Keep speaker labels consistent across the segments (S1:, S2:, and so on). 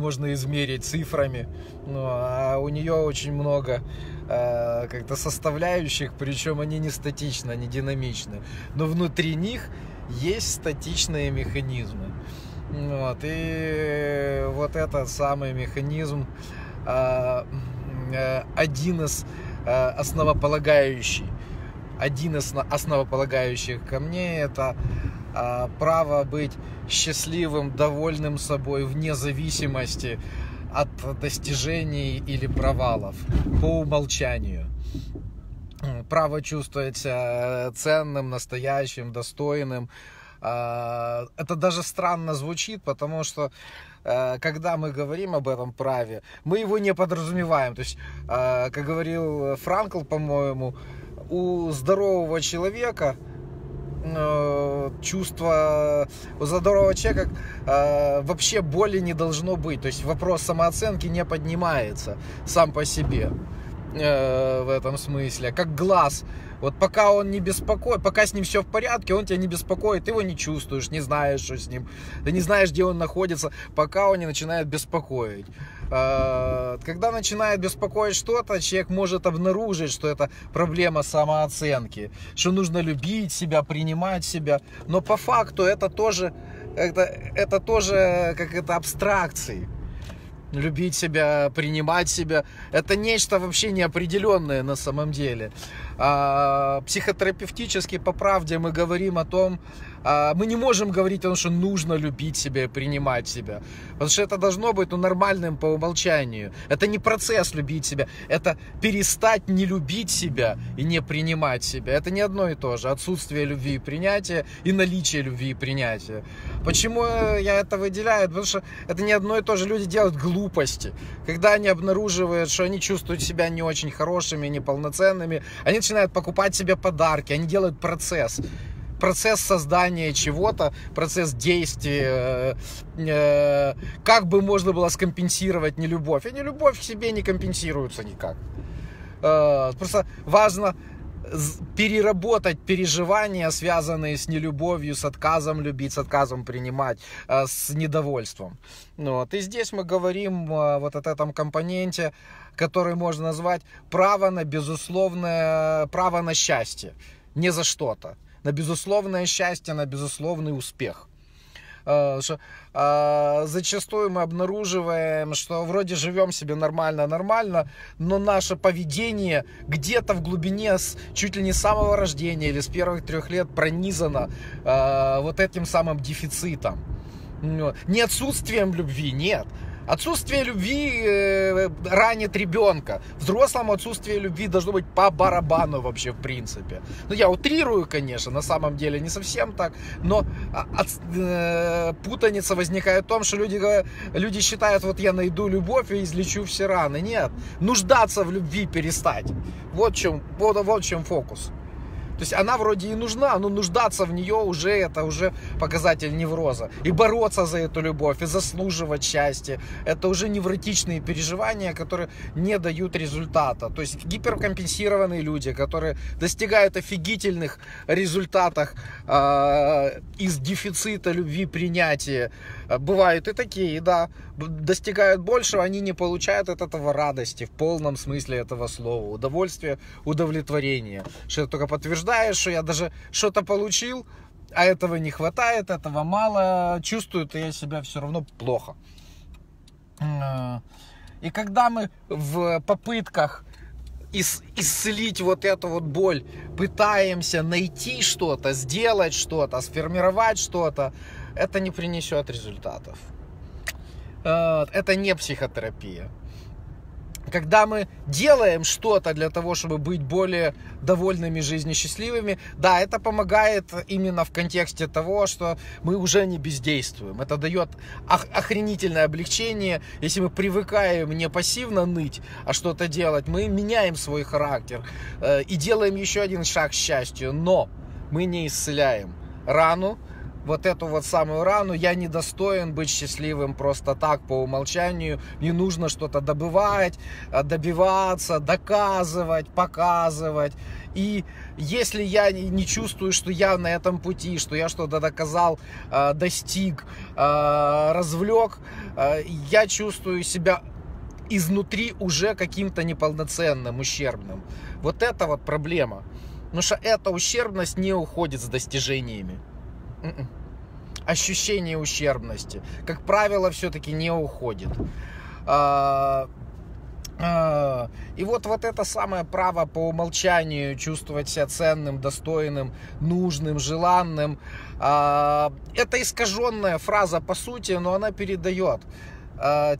S1: можно измерить цифрами, ну, а у нее очень много э, как-то составляющих, причем они не статичны, они динамичны, но внутри них есть статичные механизмы. Вот, и вот этот самый механизм э, э один из э, основополагающий, один из основополагающих камней это а, право быть счастливым, довольным собой вне зависимости от достижений или провалов по умолчанию. Право чувствовать себя ценным, настоящим, достойным. А, это даже странно звучит, потому что э, когда мы говорим об этом праве, мы его не подразумеваем. То есть, э, как говорил Франкл, по-моему, у здорового человека – Э, чувство у здорового человека э, вообще боли не должно быть. То есть вопрос самооценки не поднимается сам по себе э, в этом смысле. Как глаз вот пока он не беспокоит, пока с ним все в порядке, он тебя не беспокоит, ты его не чувствуешь, не знаешь, что с ним, ты не знаешь, где он находится, пока он не начинает беспокоить. А, когда начинает беспокоить что-то, человек может обнаружить, что это проблема самооценки, что нужно любить себя, принимать себя. Но по факту это тоже, это, это тоже как это абстракции любить себя, принимать себя. Это нечто вообще неопределенное на самом деле. А, психотерапевтически, по правде, мы говорим о том, а, мы не можем говорить о том, что нужно любить себя и принимать себя. Потому что это должно быть ну, нормальным по умолчанию. Это не процесс любить себя, это перестать не любить себя и не принимать себя. Это не одно и то же. Отсутствие любви и принятия и наличие любви и принятия. Почему э, я это выделяю? Потому что это не одно и то же. Люди делают глупости. Когда они обнаруживают, что они чувствуют себя не очень хорошими, неполноценными, они начинают покупать себе подарки, они делают процесс процесс создания чего-то, процесс действия, э, э, как бы можно было скомпенсировать нелюбовь. И нелюбовь к себе не компенсируется никак. Э, просто важно переработать переживания, связанные с нелюбовью, с отказом любить, с отказом принимать, э, с недовольством. Ну вот. И здесь мы говорим вот о этом компоненте, который можно назвать право на безусловное, право на счастье, не за что-то на безусловное счастье, на безусловный успех. Э, э, зачастую мы обнаруживаем, что вроде живем себе нормально, нормально, но наше поведение где-то в глубине с чуть ли не самого рождения или с первых трех лет пронизано э, вот этим самым дефицитом. Ну, не отсутствием любви, нет, Отсутствие любви э, ранит ребенка. Взрослому отсутствие любви должно быть по барабану вообще в принципе. Ну я утрирую, конечно, на самом деле не совсем так, но а, от, э, путаница возникает в том, что люди, люди считают, вот я найду любовь и излечу все раны. Нет, нуждаться в любви перестать. Вот в чем, вот, вот в чем фокус. То есть она вроде и нужна, но нуждаться в нее уже это уже показатель невроза. И бороться за эту любовь, и заслуживать счастья. Это уже невротичные переживания, которые не дают результата. То есть гиперкомпенсированные люди, которые достигают офигительных результатов э, а, из дефицита любви, принятия. А, бывают и такие, да. Достигают большего, они не получают от этого радости в полном смысле этого слова. Удовольствие, удовлетворение. Что это только подтверждает осуждаешь, что я даже что-то получил, а этого не хватает, этого мало, чувствую я себя все равно плохо. Э, и когда мы в попытках ис исцелить вот эту вот боль, пытаемся найти что-то, сделать что-то, сформировать что-то, это не принесет результатов. Э, это не психотерапия. Когда мы делаем что-то для того, чтобы быть более довольными жизнью, счастливыми, да, это помогает именно в контексте того, что мы уже не бездействуем. Это дает ох- охренительное облегчение. Если мы привыкаем не пассивно ныть, а что-то делать, мы меняем свой характер э, и делаем еще один шаг к счастью. Но мы не исцеляем рану, вот эту вот самую рану, я недостоин быть счастливым просто так по умолчанию, не нужно что-то добывать, э, добиваться, доказывать, показывать. И если я не чувствую, что я на этом пути, что я что-то доказал, э, достиг, э, развлек, я чувствую себя изнутри уже каким-то неполноценным, ущербным. Вот это вот проблема. Потому что эта ущербность не уходит с достижениями. М-м. Ощущение ущербности, как правило, все-таки не уходит. А, а, и вот, вот это самое право по умолчанию чувствовать себя ценным, достойным, нужным, желанным, а, это искаженная фраза по сути, но она передает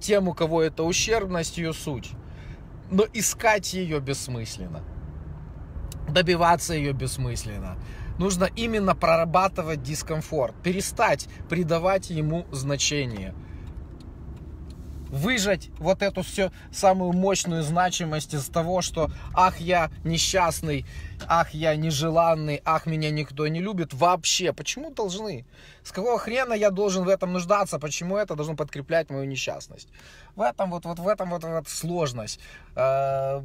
S1: тем, у кого это ущербность, ее суть. Но искать ее бессмысленно, добиваться ее бессмысленно нужно именно прорабатывать дискомфорт, перестать придавать ему значение выжать вот эту всю самую мощную значимость из того, что ах, я несчастный, ах, я нежеланный, ах, меня никто не любит. Вообще, почему должны? С какого хрена я должен в этом нуждаться? Почему это должно подкреплять мою несчастность? В этом вот, вот в этом вот, вот сложность. Э,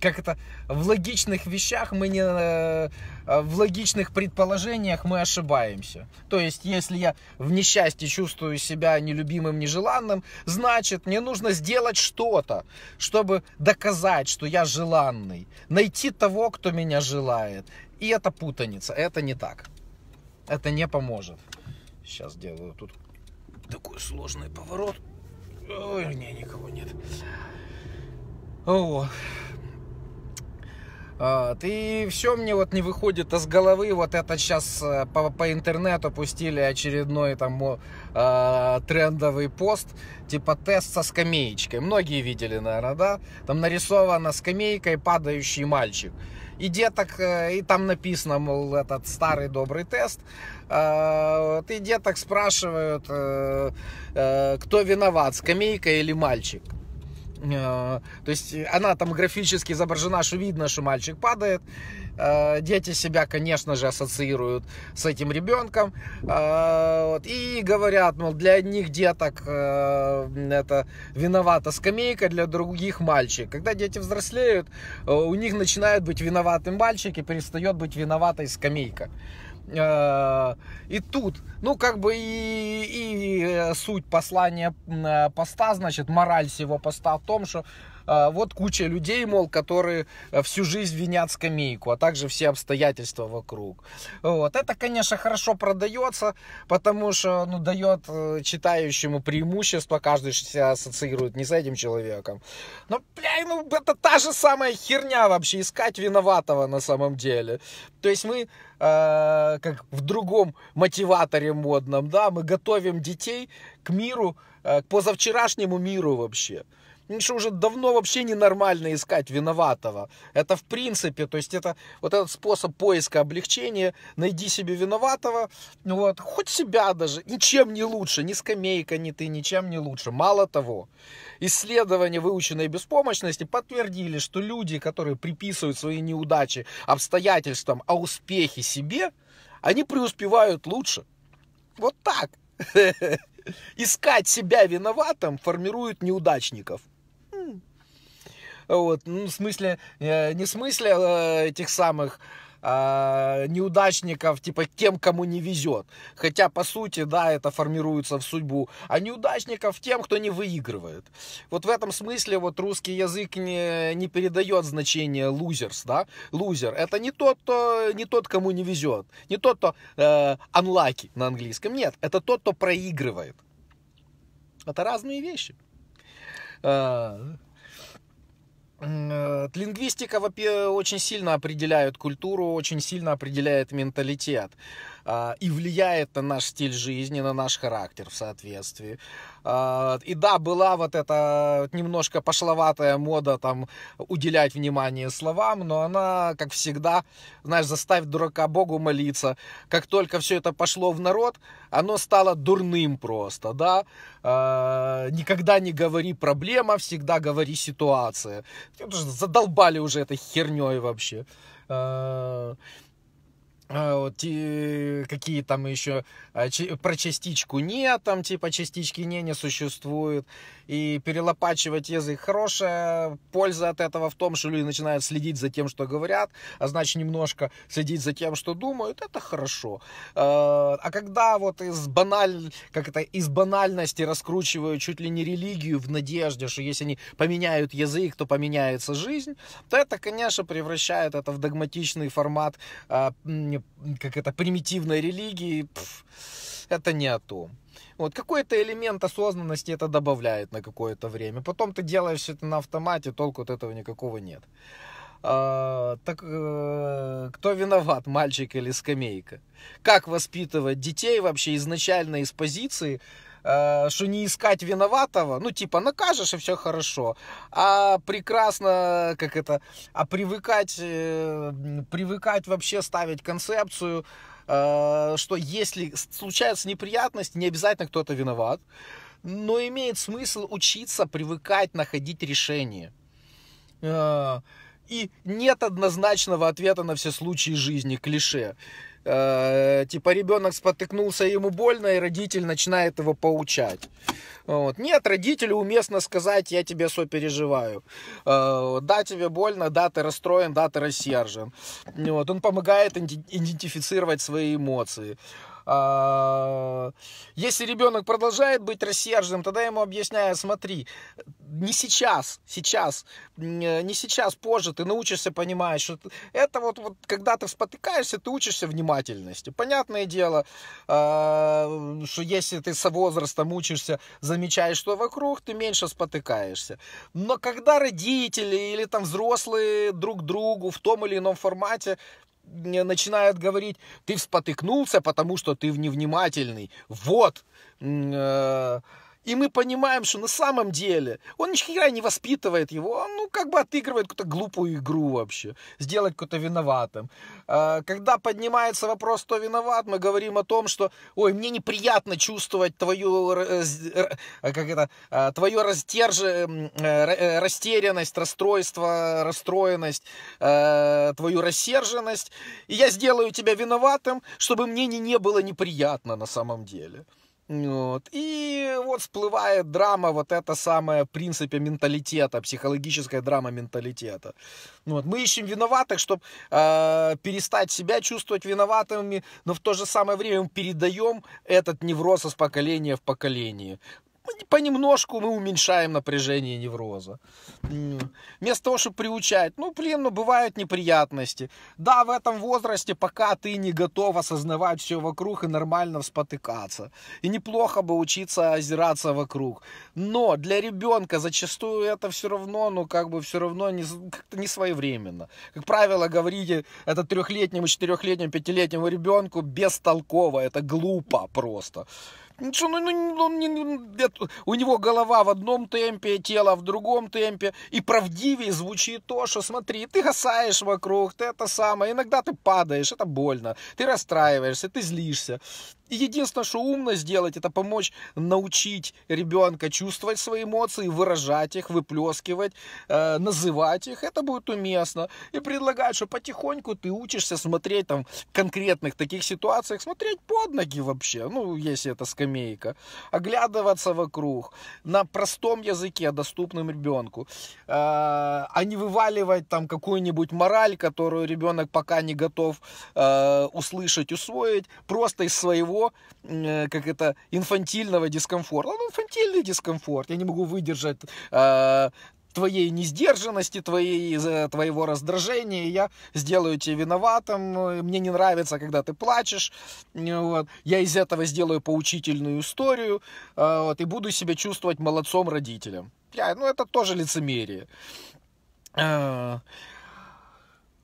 S1: как это, в логичных вещах мы не... Э, в логичных предположениях мы ошибаемся. То есть, если я в несчастье чувствую себя нелюбимым, нежеланным, значит, мне нужно сделать что-то, чтобы доказать, что я желанный. Найти того, кто меня желает. И это путаница, это не так. Это не поможет. Сейчас делаю тут такой сложный поворот. Ой, не, никого нет. О, а, ты все мне вот не выходит из головы, вот это сейчас э, по, по интернету пустили очередной там э, трендовый пост, типа тест со скамеечкой. Многие видели, наверное, да? Там нарисована скамейкой падающий мальчик. И деток, э, и там написано, мол, этот старый добрый тест. Э, и деток спрашивают, э, э, кто виноват, скамейка или мальчик. Э, то есть она там графически изображена, что видно, что мальчик падает. Э, дети себя, конечно же, ассоциируют с этим ребенком. Э, и говорят, мол, для одних деток это виновата скамейка, для других мальчик. Когда дети взрослеют, у них начинают быть виноватым мальчик и перестает быть виноватой скамейка. Э, и тут, ну, как бы и, и э, суть послания э, поста, значит, мораль всего поста в том, что а, вот куча людей, мол, которые э, всю жизнь винят скамейку, а также все обстоятельства вокруг. Вот. Это, конечно, хорошо продается, потому что ну, дает э, читающему преимущество, каждый себя ассоциирует не с этим человеком. Но, бля, ну это та же самая херня вообще, искать виноватого на самом деле. То есть мы, э, как в другом мотиваторе модном, да, мы готовим детей к миру, к позавчерашнему миру вообще. Меньше уже давно вообще ненормально искать виноватого. Это в принципе, то есть это вот этот способ поиска облегчения, найди себе виноватого, вот, хоть себя даже, ничем не лучше, ни скамейка, ни ты, ничем не лучше. Мало того, исследования выученной беспомощности подтвердили, что люди, которые приписывают свои неудачи обстоятельствам, а успехи себе, они преуспевают лучше. Вот так. Искать себя виноватым формирует неудачников. Вот, ну, в смысле, э, не в смысле э, этих самых а, неудачников, типа тем, кому не везет. Хотя, по сути, да, это формируется в судьбу. А неудачников тем, кто не выигрывает. Вот в этом смысле вот русский язык не, не передает значение лузерс, да. Лузер. Это не тот, кто, не тот, кому не везет. Не тот, кто э, unlucky на английском. Нет, это тот, кто проигрывает. Это разные вещи. А, Э, лингвистика очень сильно определяет культуру, очень сильно определяет менталитет. А, и влияет на наш стиль жизни, на наш характер в соответствии. А, и да, была вот эта немножко пошловатая мода там уделять внимание словам, но она, как всегда, знаешь, заставь дурака Богу молиться. Как только все это пошло в народ, оно стало дурным просто, да. А, никогда не говори проблема, всегда говори ситуация. Задолбали уже этой херней вообще. А, те, какие там еще а, про частичку нет там типа частички не не существует. И перелопачивать язык хорошая польза от этого в том, что люди начинают следить за тем, что говорят, а значит немножко следить за тем, что думают, это хорошо. А, а когда вот из баналь, как это, из банальности раскручивают чуть ли не религию в надежде, что если они поменяют язык, то поменяется жизнь, то это, конечно, превращает это в догматичный формат всякими, как это, примитивной религией, пф, это не о том. Вот какой-то элемент осознанности это добавляет на какое-то время. Потом ты делаешь это на автомате, толку от этого никакого нет. А, так э, кто виноват, мальчик или скамейка? Как воспитывать детей вообще изначально из позиции, Э, что не искать виноватого, ну, типа, накажешь, и все хорошо, а прекрасно, как это, а привыкать, э, привыкать вообще ставить концепцию, э, что если случается неприятность, не обязательно кто-то виноват, но имеет смысл учиться привыкать находить решение. И нет однозначного ответа на все случаи жизни, клише э, типа ребенок спотыкнулся, ему больно, и родитель начинает его поучать. Вот. Нет, родителю уместно сказать, я тебе сопереживаю. Э, да, тебе больно, да, ты расстроен, да, ты рассержен. Вот. Он помогает идентифицировать свои эмоции. А, если ребенок продолжает быть рассерженным, тогда ему объясняю: смотри, не сейчас, сейчас, э, не сейчас, позже ты научишься понимать, что это вот, вот когда ты спотыкаешься, ты учишься внимательности. Понятное дело, а, что если ты со возрастом учишься, замечаешь, что вокруг, ты меньше спотыкаешься. Но когда родители или там взрослые друг другу в том или ином формате начинает говорить, ты вспотыкнулся, потому что ты невнимательный. Вот. Э, и мы понимаем, что на самом деле он ни не воспитывает его, он ну как бы отыгрывает какую-то глупую игру вообще, сделать кого то виноватым. А, когда поднимается вопрос, кто виноват, мы говорим о том, что ой, мне неприятно чувствовать твою, э, э, как это, а, твою растерж... Э, растерянность, расстройство, расстроенность, а, твою рассерженность, и я сделаю тебя виноватым, чтобы мне не было неприятно на самом деле. Вот. И вот всплывает драма, вот это самое, в принципе, менталитета, психологическая драма менталитета. Ну вот. Мы ищем виноватых, чтобы э, а, перестать себя чувствовать виноватыми, но в то же самое время мы передаем этот невроз из поколения в поколение. Ну, понемножку мы уменьшаем напряжение невроза. Вместо того, чтобы приучать, ну, блин, ну, бывают неприятности. Да, в этом возрасте, пока ты не готов осознавать все вокруг и нормально спотыкаться. И неплохо бы учиться озираться вокруг. Но для ребенка зачастую это все равно, ну, как бы все равно не, как-то не своевременно. Как правило, говорите это трехлетнему, четырехлетнему, пятилетнему ребенку бестолково, это глупо просто. Ничего, ну, ну, ну, он не, это, ну, у него голова в одном темпе, тело в другом темпе. И правдивее звучит то, что смотри, ты гасаешь вокруг, ты это самое. Иногда ты падаешь, это больно. Ты расстраиваешься, ты злишься. И единственное, что умно сделать, это помочь научить ребенка чувствовать свои эмоции, выражать их, выплескивать, э, называть их. Это будет уместно. И предлагать, что потихоньку ты учишься смотреть там в конкретных таких ситуациях, смотреть под ноги вообще, ну, если это скамейка, оглядываться вокруг на простом языке, доступным ребенку, э, а не вываливать там какую-нибудь мораль, которую ребенок пока не готов э, услышать, усвоить, просто из своего своего, э, как это, инфантильного дискомфорта. Он ну, инфантильный дискомфорт. Я не могу выдержать э, твоей несдержанности, твоей, твоего раздражения, я сделаю тебя виноватым, ну, мне не нравится, когда ты плачешь, ну, вот. я из этого сделаю поучительную историю, а, вот, и буду себя чувствовать молодцом родителям, Бля, ну это тоже лицемерие. А,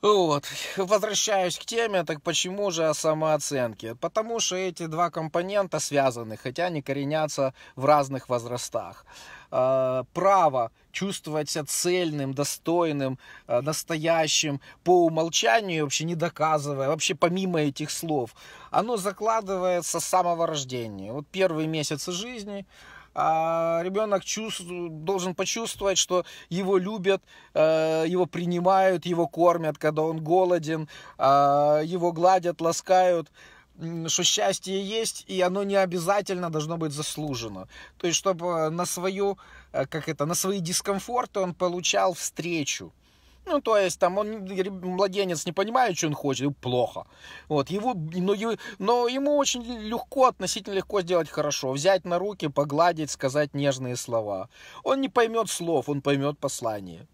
S1: вот, возвращаюсь к теме, так почему же о самооценке? Потому что эти два компонента связаны, хотя они коренятся в разных возрастах. А, право чувствовать себя цельным, достойным, а, настоящим, по умолчанию, вообще не доказывая, вообще помимо этих слов, оно закладывается с самого рождения. Вот первые месяцы жизни – а ребенок чувствует, должен почувствовать, что его любят, э, его принимают, его кормят, когда он голоден, а, его гладят, ласкают что счастье есть, и оно не обязательно должно быть заслужено. То есть, чтобы э, на свою, э, как это, на свои дискомфорты он получал встречу. Ну, то есть, там, он, младенец не понимает, что он хочет, плохо. Вот, его, но, но ему очень легко, относительно легко сделать хорошо. Взять на руки, погладить, сказать нежные слова. Он не поймет слов, он поймет послание.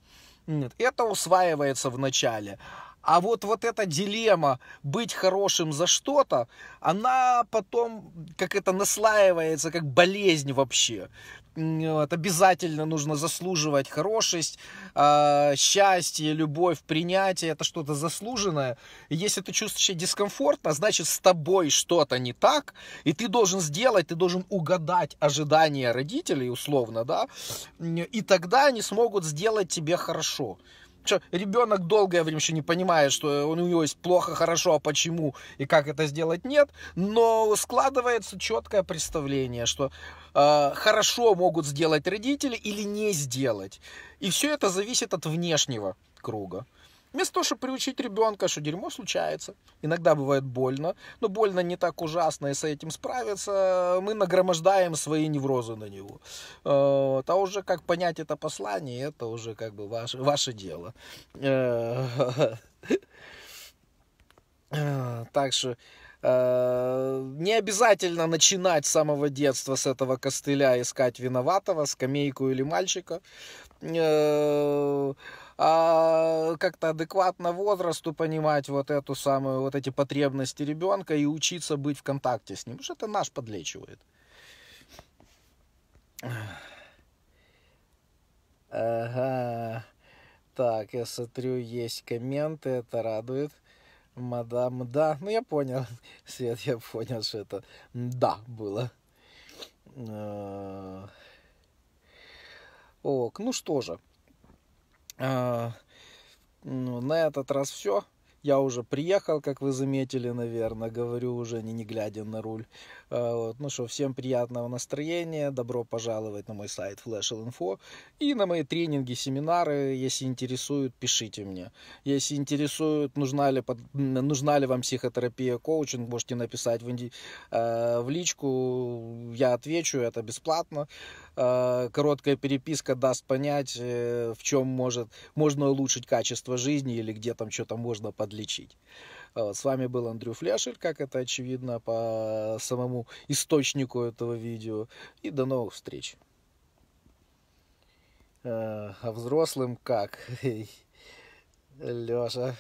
S1: Нет, это усваивается в начале. А вот, вот эта дилемма быть хорошим за что-то, она потом, как это наслаивается, как болезнь вообще. Вот, обязательно нужно заслуживать хорошесть, э, счастье, любовь, принятие. Это что-то заслуженное. И если ты чувствуешь себя дискомфортно, значит с тобой что-то не так. И ты должен сделать, ты должен угадать ожидания родителей, условно, да. И тогда они смогут сделать тебе хорошо что ребенок долгое время еще не понимает, что он у него есть плохо, хорошо, а почему и как это сделать нет, но складывается четкое представление, что э, хорошо могут сделать родители или не сделать. И все это зависит от внешнего круга. Вместо того, чтобы приучить ребенка, что дерьмо случается, иногда бывает больно, но больно не так ужасно, и с этим справиться, э, мы нагромождаем свои неврозы на него. Э, а уже как понять это послание, это уже как бы ваше, ваше дело. Э, так что не обязательно начинать с самого детства с этого костыля искать виноватого, скамейку или мальчика а, как-то адекватно возрасту понимать вот эту самую, вот эти потребности ребенка и учиться быть в контакте с ним. Потому что это наш подлечивает. Ага. Так, я смотрю, есть комменты, это радует. Мадам, да. Ну, я понял, Свет, я понял, что это да было. А. Ок, ну что же. А, ну, на этот раз все. Я уже приехал, как вы заметили, наверное, говорю уже не, не глядя на руль. А, вот, ну что, всем приятного настроения, добро пожаловать на мой сайт Flash.info и на мои тренинги, семинары. Если интересует, пишите мне. Если интересует, нужна ли, под... нужна ли вам психотерапия, коучинг, можете написать в, инди... а, в личку, я отвечу, это бесплатно. Э, короткая переписка даст понять, э, в чем может, можно улучшить качество жизни или где там что-то можно подлечить. Э, с вами был Андрю Фляшель, как это очевидно по самому источнику этого видео. И до новых встреч. А взрослым как? Леша.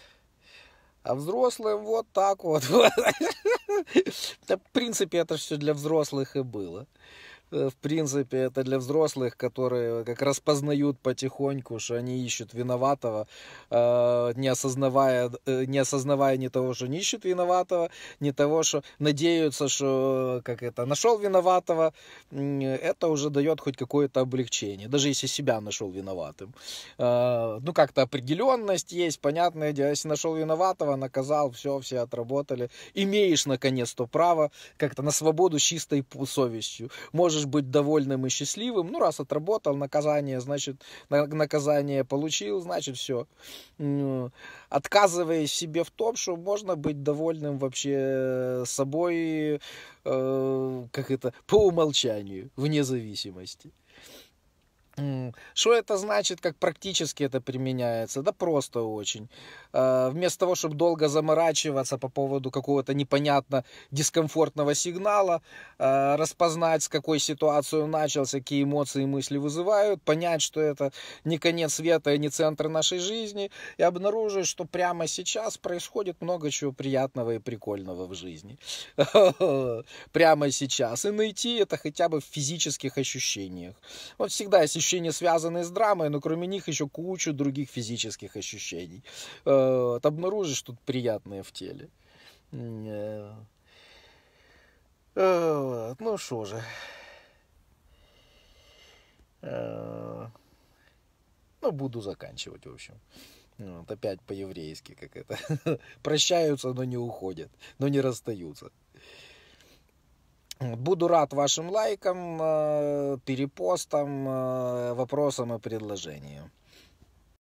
S1: А взрослым вот так вот. В принципе, это все для взрослых и было. Э, в принципе, это для взрослых, которые как распознают потихоньку, что они ищут виноватого, э, не осознавая, э, не осознавая ни того, что не ищут виноватого, ни того, что надеются, что как это, нашел виноватого, это уже дает хоть какое-то облегчение, даже если себя нашел виноватым. Ну, как-то определенность есть, понятное дело, если нашел виноватого, наказал, все, все отработали. Имеешь, наконец-то, право как-то на свободу чистой совестью. Можешь можешь быть довольным и счастливым. Ну, раз отработал наказание, значит, наказание получил, значит, все. Ну, отказываясь себе в том, что можно быть довольным вообще э, собой, э, как это, по умолчанию, вне зависимости. Что это значит, как практически это применяется? Да просто очень. А, вместо того, чтобы долго заморачиваться по поводу какого-то непонятно дискомфортного сигнала, а, распознать, с какой ситуацией он начался, какие эмоции и мысли вызывают, понять, что это не конец света и не центр нашей жизни, и обнаружить, что прямо сейчас происходит много чего приятного и прикольного в жизни. Прямо сейчас. И найти это хотя бы в физических ощущениях. Вот всегда, если ощущения, связанные с драмой, но кроме них еще кучу других физических ощущений. Э, обнаружишь тут приятные в теле. Э, э, ну что же. Э, ну, буду заканчивать, в общем. Вот опять по-еврейски как это. Прощаются, но не уходят, но не расстаются. Буду рад вашим лайкам, э, перепостам, э, вопросам и предложениям.